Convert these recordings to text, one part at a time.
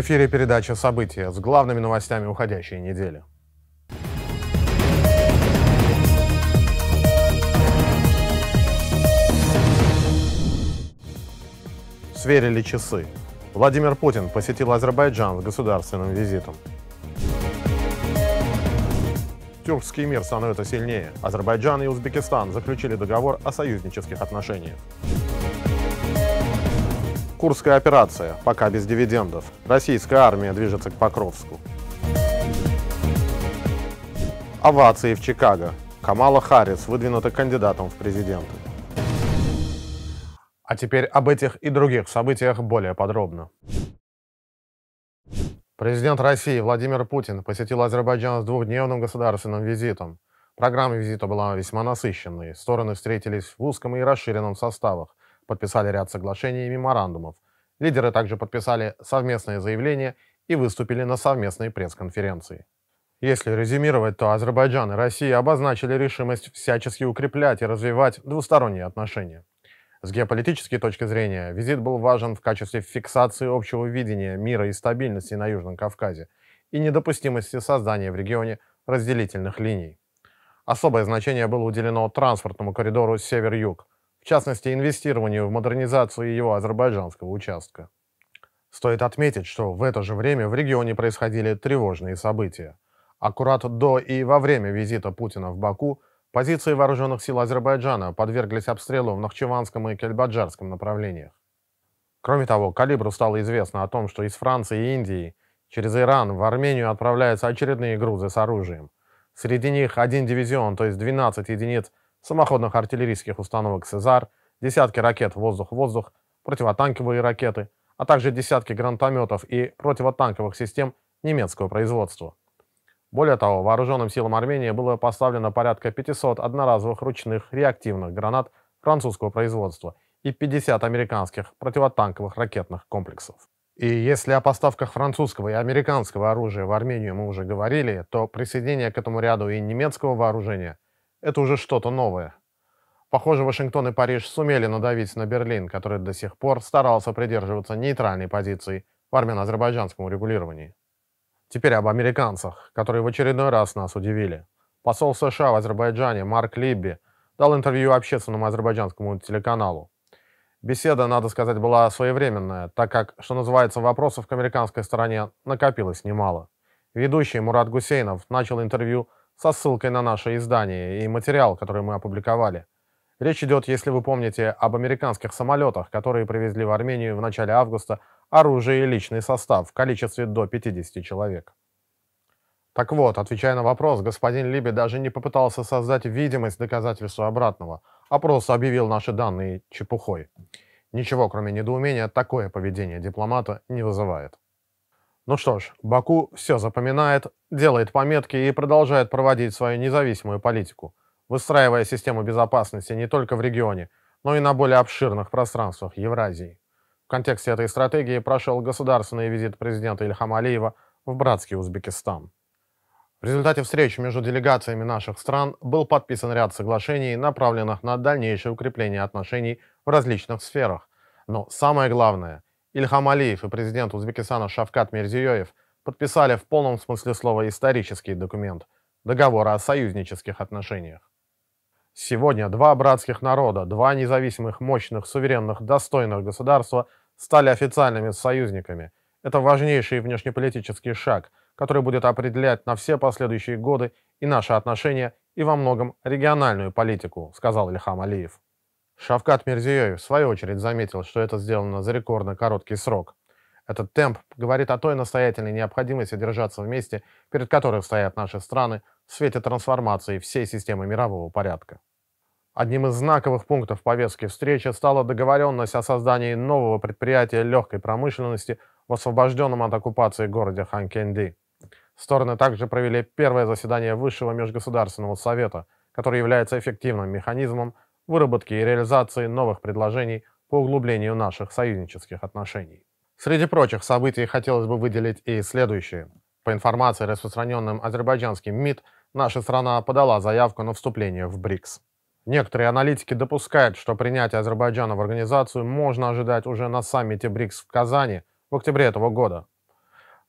В эфире передача «События» с главными новостями уходящей недели. Сверили часы. Владимир Путин посетил Азербайджан с государственным визитом. Тюркский мир становится сильнее. Азербайджан и Узбекистан заключили договор о союзнических отношениях. Курская операция пока без дивидендов. Российская армия движется к Покровску. Овации в Чикаго. Камала Харрис выдвинута кандидатом в президенты. А теперь об этих и других событиях более подробно. Президент России Владимир Путин посетил Азербайджан с двухдневным государственным визитом. Программа визита была весьма насыщенной. Стороны встретились в узком и расширенном составах подписали ряд соглашений и меморандумов. Лидеры также подписали совместное заявление и выступили на совместной пресс-конференции. Если резюмировать, то Азербайджан и Россия обозначили решимость всячески укреплять и развивать двусторонние отношения. С геополитической точки зрения визит был важен в качестве фиксации общего видения мира и стабильности на Южном Кавказе и недопустимости создания в регионе разделительных линий. Особое значение было уделено транспортному коридору север-юг, в частности, инвестированию в модернизацию его азербайджанского участка. Стоит отметить, что в это же время в регионе происходили тревожные события. Аккурат до и во время визита Путина в Баку позиции вооруженных сил Азербайджана подверглись обстрелу в Нахчеванском и Кельбаджарском направлениях. Кроме того, Калибру стало известно о том, что из Франции и Индии через Иран в Армению отправляются очередные грузы с оружием. Среди них один дивизион, то есть 12 единиц самоходных артиллерийских установок Сезар, десятки ракет «Воздух-воздух», противотанковые ракеты, а также десятки гранатометов и противотанковых систем немецкого производства. Более того, вооруженным силам Армении было поставлено порядка 500 одноразовых ручных реактивных гранат французского производства и 50 американских противотанковых ракетных комплексов. И если о поставках французского и американского оружия в Армению мы уже говорили, то присоединение к этому ряду и немецкого вооружения – это уже что-то новое. Похоже, Вашингтон и Париж сумели надавить на Берлин, который до сих пор старался придерживаться нейтральной позиции в армяно-азербайджанском урегулировании. Теперь об американцах, которые в очередной раз нас удивили. Посол США в Азербайджане Марк Либби дал интервью общественному азербайджанскому телеканалу. Беседа, надо сказать, была своевременная, так как, что называется, вопросов к американской стороне накопилось немало. Ведущий Мурат Гусейнов начал интервью со ссылкой на наше издание и материал, который мы опубликовали. Речь идет, если вы помните, об американских самолетах, которые привезли в Армению в начале августа оружие и личный состав в количестве до 50 человек. Так вот, отвечая на вопрос, господин Либи даже не попытался создать видимость доказательства обратного, а просто объявил наши данные чепухой. Ничего, кроме недоумения, такое поведение дипломата не вызывает. Ну что ж, Баку все запоминает, делает пометки и продолжает проводить свою независимую политику, выстраивая систему безопасности не только в регионе, но и на более обширных пространствах Евразии. В контексте этой стратегии прошел государственный визит президента Ильхама Алиева в братский Узбекистан. В результате встречи между делегациями наших стран был подписан ряд соглашений, направленных на дальнейшее укрепление отношений в различных сферах. Но самое главное – Ильхам Алиев и президент Узбекистана Шавкат Мирзиёев подписали в полном смысле слова исторический документ – договор о союзнических отношениях. Сегодня два братских народа, два независимых, мощных, суверенных, достойных государства стали официальными союзниками. Это важнейший внешнеполитический шаг, который будет определять на все последующие годы и наши отношения, и во многом региональную политику, сказал Ильхам Алиев. Шавкат Мирзиёев, в свою очередь, заметил, что это сделано за рекордно короткий срок. Этот темп говорит о той настоятельной необходимости держаться вместе, перед которой стоят наши страны, в свете трансформации всей системы мирового порядка. Одним из знаковых пунктов повестки встречи стала договоренность о создании нового предприятия легкой промышленности в освобожденном от оккупации городе Ханкенди. Стороны также провели первое заседание Высшего межгосударственного совета, который является эффективным механизмом выработки и реализации новых предложений по углублению наших союзнических отношений. Среди прочих событий хотелось бы выделить и следующее. По информации, распространенным азербайджанским МИД, наша страна подала заявку на вступление в БРИКС. Некоторые аналитики допускают, что принятие Азербайджана в организацию можно ожидать уже на саммите БРИКС в Казани в октябре этого года.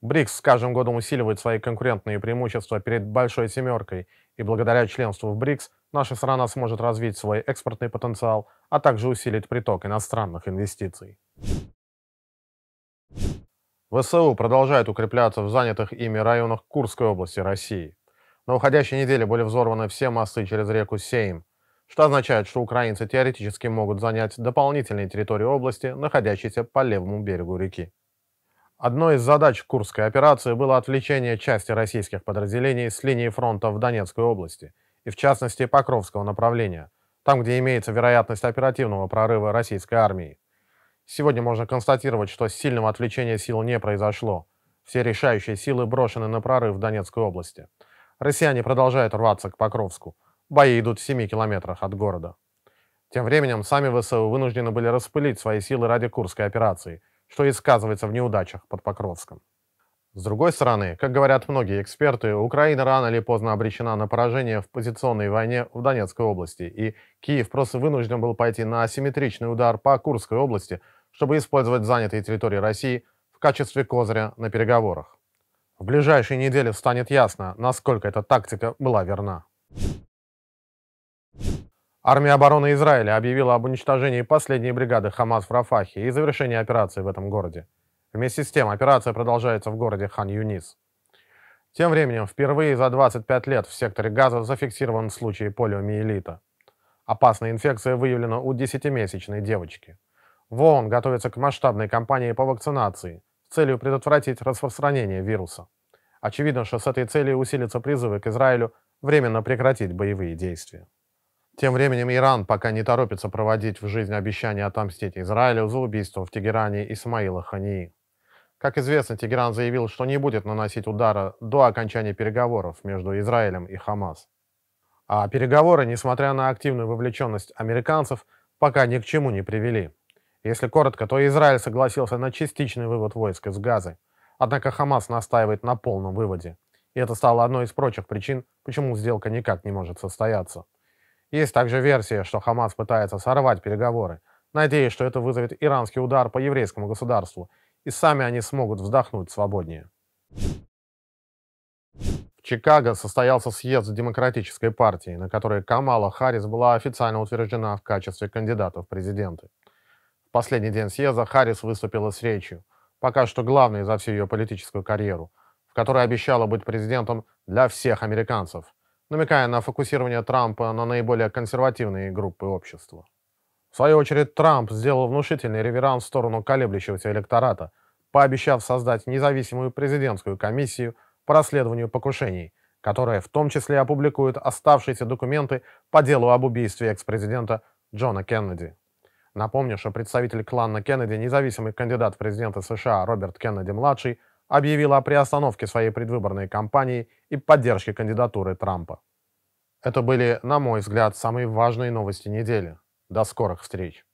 БРИКС с каждым годом усиливает свои конкурентные преимущества перед «Большой семеркой», и благодаря членству в БРИКС наша страна сможет развить свой экспортный потенциал, а также усилить приток иностранных инвестиций. ВСУ продолжает укрепляться в занятых ими районах Курской области России. На уходящей неделе были взорваны все мосты через реку Сейм, что означает, что украинцы теоретически могут занять дополнительные территории области, находящиеся по левому берегу реки. Одной из задач Курской операции было отвлечение части российских подразделений с линии фронта в Донецкой области и в частности Покровского направления, там, где имеется вероятность оперативного прорыва российской армии. Сегодня можно констатировать, что сильного отвлечения сил не произошло. Все решающие силы брошены на прорыв в Донецкой области. Россияне продолжают рваться к Покровску. Бои идут в 7 километрах от города. Тем временем сами ВСУ вынуждены были распылить свои силы ради Курской операции, что и сказывается в неудачах под Покровском. С другой стороны, как говорят многие эксперты, Украина рано или поздно обречена на поражение в позиционной войне в Донецкой области, и Киев просто вынужден был пойти на асимметричный удар по Курской области, чтобы использовать занятые территории России в качестве козыря на переговорах. В ближайшие недели станет ясно, насколько эта тактика была верна. Армия обороны Израиля объявила об уничтожении последней бригады «Хамас» в Рафахе и завершении операции в этом городе. Вместе с тем, операция продолжается в городе Хан-Юнис. Тем временем, впервые за 25 лет в секторе газа зафиксирован случай полиомиелита. Опасная инфекция выявлена у 10-месячной девочки. В ООН готовится к масштабной кампании по вакцинации с целью предотвратить распространение вируса. Очевидно, что с этой целью усилятся призывы к Израилю временно прекратить боевые действия. Тем временем Иран пока не торопится проводить в жизнь обещание отомстить Израилю за убийство в Тегеране Исмаила Хании. Как известно, Тегеран заявил, что не будет наносить удара до окончания переговоров между Израилем и Хамас. А переговоры, несмотря на активную вовлеченность американцев, пока ни к чему не привели. Если коротко, то Израиль согласился на частичный вывод войск из Газы. Однако Хамас настаивает на полном выводе. И это стало одной из прочих причин, почему сделка никак не может состояться. Есть также версия, что Хамас пытается сорвать переговоры, надеясь, что это вызовет иранский удар по еврейскому государству и сами они смогут вздохнуть свободнее. В Чикаго состоялся съезд Демократической партии, на который Камала Харрис была официально утверждена в качестве кандидата в президенты. В последний день съезда Харрис выступила с речью, пока что главной за всю ее политическую карьеру, в которой обещала быть президентом для всех американцев, намекая на фокусирование Трампа на наиболее консервативные группы общества. В свою очередь, Трамп сделал внушительный реверанс в сторону колеблющегося электората, пообещав создать независимую президентскую комиссию по расследованию покушений, которая в том числе опубликует оставшиеся документы по делу об убийстве экс-президента Джона Кеннеди. Напомню, что представитель клана Кеннеди, независимый кандидат в президенты США Роберт Кеннеди-младший, объявил о приостановке своей предвыборной кампании и поддержке кандидатуры Трампа. Это были, на мой взгляд, самые важные новости недели. До скорых встреч!